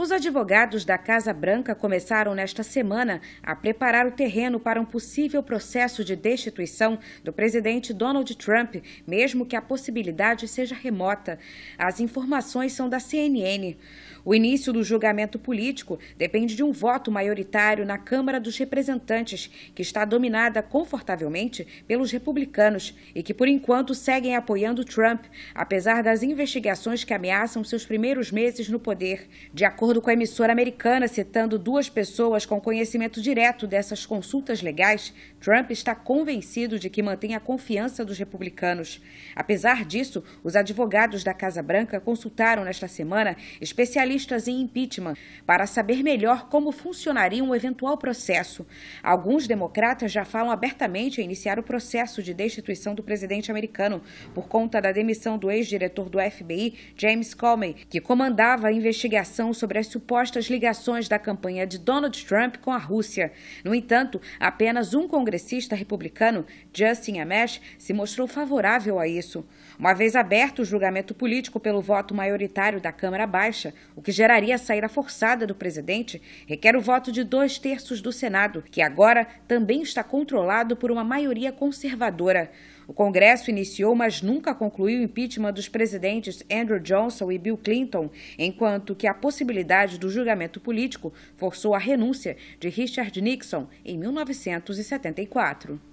Os advogados da Casa Branca começaram nesta semana a preparar o terreno para um possível processo de destituição do presidente Donald Trump, mesmo que a possibilidade seja remota. As informações são da CNN. O início do julgamento político depende de um voto maioritário na Câmara dos Representantes, que está dominada confortavelmente pelos republicanos e que, por enquanto, seguem apoiando Trump, apesar das investigações que ameaçam seus primeiros meses no poder. De acordo com a emissora americana, citando duas pessoas com conhecimento direto dessas consultas legais, Trump está convencido de que mantém a confiança dos republicanos. Apesar disso, os advogados da Casa Branca consultaram nesta semana especialistas especialistas em impeachment para saber melhor como funcionaria um eventual processo. Alguns democratas já falam abertamente em iniciar o processo de destituição do presidente americano por conta da demissão do ex-diretor do FBI, James Comey, que comandava a investigação sobre as supostas ligações da campanha de Donald Trump com a Rússia. No entanto, apenas um congressista republicano, Justin Amash, se mostrou favorável a isso. Uma vez aberto o julgamento político pelo voto maioritário da Câmara Baixa, o que geraria a saída forçada do presidente, requer o voto de dois terços do Senado, que agora também está controlado por uma maioria conservadora. O Congresso iniciou, mas nunca concluiu o impeachment dos presidentes Andrew Johnson e Bill Clinton, enquanto que a possibilidade do julgamento político forçou a renúncia de Richard Nixon em 1974.